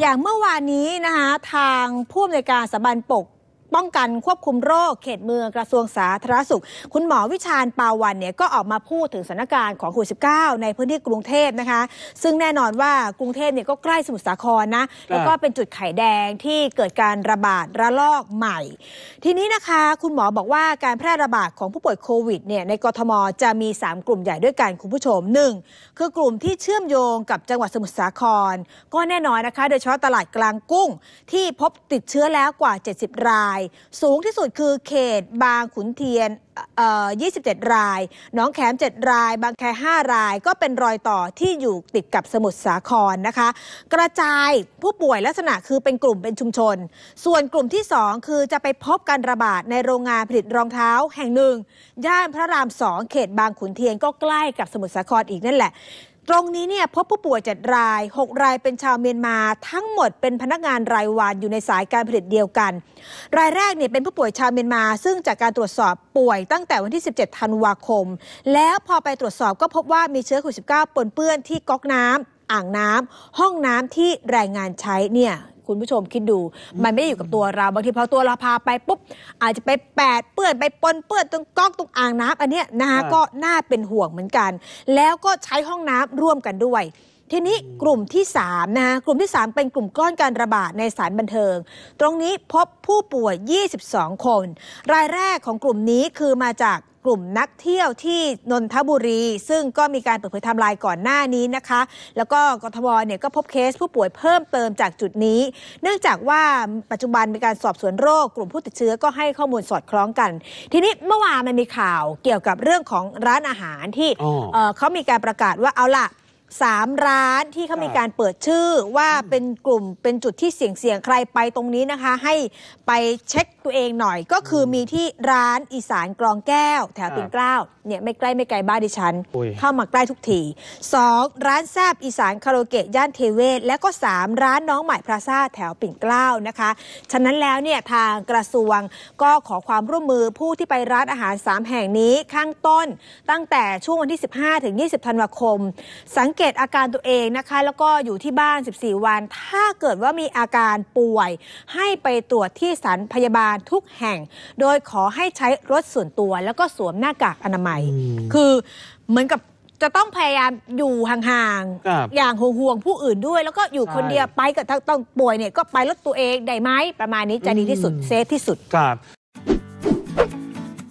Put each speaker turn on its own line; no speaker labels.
อย่าง
เมื่อวานนี้นะคะทางผู้อำนวยการสถาบันปกป้องกันควบคุมโรคเขตเมืองกระทรวงสาธารณสุข คุณหมอวิชาญปาวันเนี่ยก็ออกมาพูดถึงสถานการณ์ของโควิด้าในพื้นที่กรุงเทพนะคะซึ่งแน่นอนว่ากรุงเทพเนี่ยก็ใกล้สมุทรสาครนะแล้วก็เป็นจุดไข่แดงที่เกิดการระบาดระลอกใหม่ ทีนี้นะคะคุณหมอบอกว่าการแพร่ระบาดของผู้ป่วยโควิดเนี่ยในกรทมจะมี 3 กลุ่มใหญ่ด้วยกันคุณผู้ชม 1. คือกลุ่มที่เชื่อมโยงกับจังหวัดสมุทรสาคร ก็แน่นอนนะคะ โดยเฉพาะตลาดกลางกุ้งที่พบติดเชื้อแล้วกว่า 70 รายสูงที่สุดคือเขตบางขุนเทียน 27 ราย น้องแขม 7 ราย บางแค 5 ราย ก็เป็นรอยต่อที่อยู่ติดกับสมุทรสาครนะคะ กระจายผู้ป่วยลักษณะคือเป็นกลุ่มเป็นชุมชน ส่วนกลุ่มที่ 2 คือจะไปพบการระบาดในโรงงานผลิตรองเท้าแห่งหนึ่ง ย่านพระราม 2 เขตบางขุนเทียนก็ใกล้กับสมุทรสาครอีกนั่นแหละตรงนี้เนี่ยพบผู้ป่วยเจ็ดราย 6 รายเป็นชาวเมียนมา ทั้งหมดเป็นพนักงานรายวันอยู่ในสายการผลิตเดียวกัน รายแรกเนี่ยเป็นผู้ป่วยชาวเมียนมา ซึ่งจากการตรวจสอบป่วยตั้งแต่วันที่ 17ธันวาคม แล้วพอไปตรวจสอบก็พบว่ามีเชื้อโควิด -19 ปนเปื้อนที่ก๊อกน้ำ อ่างน้ำ ห้องน้ำที่แรงงานใช้เนี่ยคุณผู้ชมคิดดูมันไม่ได้อยู่กับตัวเราบางทีพอตัวเราพาไปปุ๊บ อาจจะไปแปดเปื้อนไปปนเปื้อนตรงก๊อกตรงอ่างน้ำอันเนี้ยนะคะก็น่าเป็นห่วงเหมือนกัน แล้วก็ใช้ห้องน้ำร่วมกันด้วย ทีนี้กลุ่มที่3นะะกลุ่มที่ 3 เป็นกลุ่มก้อนการระบาดในสารบันเทิง ตรงนี้พบผู้ป่วย 22 คน รายแรกของกลุ่มนี้คือมาจากกลุ่มนักเที่ยวที่นนทบุรี ซึ่งก็มีการเปิดเผยไทม์ไลน์ก่อนหน้านี้นะคะ แล้วก็กทมเนี่ยก็พบเคสผู้ป่วยเพิ่มเติมจากจุดนี้ เนื่องจากว่าปัจจุบันมีการสอบสวนโรคกลุ่มผู้ติดเชื้อก็ให้ข้อมูลสอดคล้องกัน ทีนี้เมื่อวานมันมีข่าวเกี่ยวกับเรื่องของร้านอาหารที่เขามีการประกาศว่าเอาละสามร้านที่เขามีการเปิดชื่อว่าเป็นกลุ่มเป็นจุดที่เสี่ยงเสี่ยงใครไปตรงนี้นะคะ ให้ไปเช็คตัวเองหน่อยก็คือมีที่ร้านอีสานกรองแก้ว แถวปิ่นเกล้าเนี่ยไม่ใกล้ไม่ไกลบ้านดิฉัน้เข้ามาใกล้ทุกทีสองร้านแซบอีสานคาราโอเกะย่านเทเวศ และก็สามร้านน้องใหม่พราซาแถวปิ่นเกล้านะคะ ฉะนั้นแล้วเนี่ยทางกระทรวงก็ขอความร่วมมือผู้ที่ไปร้านอาหาร 3 แห่งนี้ข้างต้นตั้งแต่ช่วงวันที่ 15ถึง20ธันวาคม สังเกตอาการตัวเองนะคะแล้วก็อยู่ที่บ้าน 14 วัน ถ้าเกิดว่ามีอาการป่วยให้ไปตรวจที่สถานพยาบาลทุกแห่ง โดยขอให้ใช้รถส่วนตัวแล้วก็สวมหน้ากากอนามัย คือเหมือนกับจะต้องพยายามอยู่ห่างๆ อย่างห่วงๆผู้อื่นด้วย แล้วก็อยู่คนเดียวไปกบต้องป่วยเนี่ยก็ไปรถตัวเองได้ไหม ประมาณนี้จะดีที่สุดเซฟที่สุดครับ